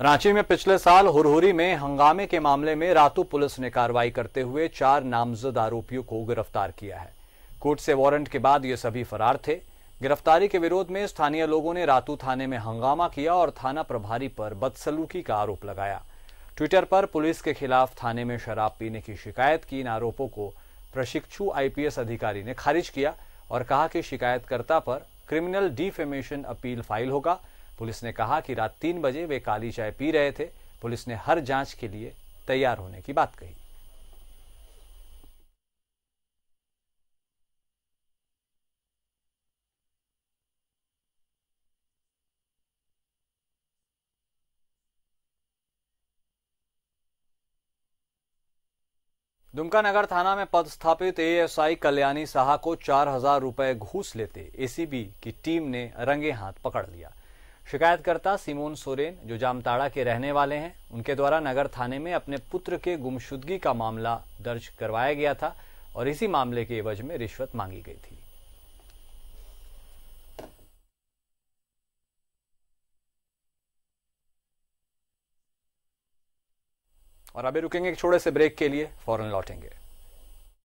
रांची में पिछले साल हुरहुरी में हंगामे के मामले में रातू पुलिस ने कार्रवाई करते हुए चार नामजद आरोपियों को गिरफ्तार किया है कोर्ट से वारंट के बाद ये सभी फरार थे गिरफ्तारी के विरोध में स्थानीय लोगों ने रातू थाने में हंगामा किया और थाना प्रभारी पर बदसलूकी का आरोप लगाया ट्विटर पर पुलिस के खिलाफ थाने में शराब पीने की शिकायत की इन आरोपों को प्रशिक्षु आईपीएस अधिकारी ने खारिज किया और कहा कि शिकायतकर्ता पर क्रिमिनल डिफेमेशन अपील फाइल होगा पुलिस ने कहा कि रात तीन बजे वे काली चाय पी रहे थे पुलिस ने हर जांच के लिए तैयार होने की बात कही दुमका नगर थाना में पदस्थापित एएसआई कल्याणी साहा को चार हजार रूपये घूस लेते एसीबी की टीम ने रंगे हाथ पकड़ लिया शिकायतकर्ता सिमोन सोरेन जो जामताड़ा के रहने वाले हैं उनके द्वारा नगर थाने में अपने पुत्र के गुमशुदगी का मामला दर्ज करवाया गया था और इसी मामले के एवज में रिश्वत मांगी गई थी और अभी रुकेंगे एक छोटे से ब्रेक के लिए फौरन लौटेंगे